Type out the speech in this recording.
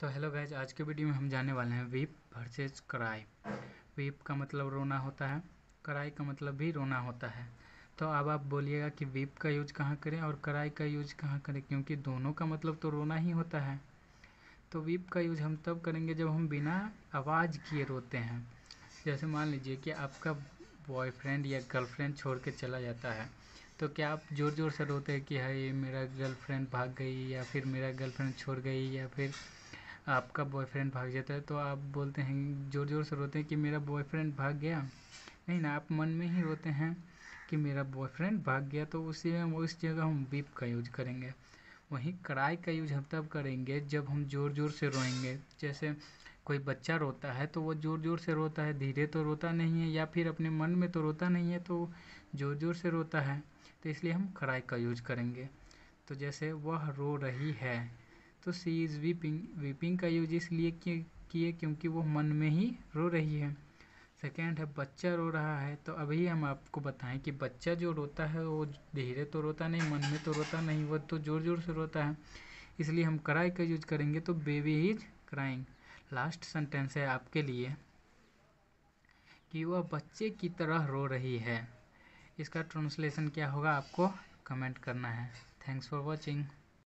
तो hello guys आज के वीडियो में हम जाने वाले हैं वीप वर्सेज कराई वीप का मतलब रोना होता है कराई का मतलब भी रोना होता है तो अब आप बोलिएगा कि वीप का यूज कहाँ करें और कराई का यूज कहाँ करें क्योंकि दोनों का मतलब तो रोना ही होता है तो वीप का यूज हम तब करेंगे जब हम बिना आवाज़ किए रोते हैं जैसे मान लीजिए कि आपका बॉयफ्रेंड या गर्लफ्रेंड छोड़ के चला जाता है तो क्या आप ज़ोर ज़ोर से रोते हैं कि हाई मेरा गर्लफ्रेंड भाग गई या फिर मेरा गर्लफ्रेंड छोड़ गई या फिर आपका बॉयफ्रेंड भाग जाता है तो आप बोलते हैं ज़ोर ज़ोर से रोते हैं कि मेरा बॉयफ्रेंड भाग गया नहीं ना आप मन में ही रोते हैं कि मेरा बॉयफ्रेंड भाग गया तो उसी में उस जगह हम बीप का यूज करेंगे वहीं कड़ाई का यूज हम तब करेंगे जब हम ज़ोर ज़ोर से रोएंगे जैसे कोई बच्चा रोता है तो वो ज़ोर ज़ोर से रोता है धीरे तो रोता नहीं है या फिर अपने मन में तो रोता नहीं है तो ज़ोर ज़ोर से रोता है तो इसलिए हम कड़ाई का यूज करेंगे तो जैसे वह रो रही है तो सी इज़ वीपिंग वीपिंग का यूज इसलिए किए क्योंकि वो मन में ही रो रही है सेकेंड है बच्चा रो रहा है तो अभी हम आपको बताएं कि बच्चा जो रोता है वो धीरे तो रोता नहीं मन में तो रोता नहीं वह तो ज़ोर ज़ोर से रोता है इसलिए हम कराई का यूज करेंगे तो baby is crying last sentence है आपके लिए कि वह बच्चे की तरह रो रही है इसका ट्रांसलेशन क्या होगा आपको कमेंट करना है थैंक्स फॉर वॉचिंग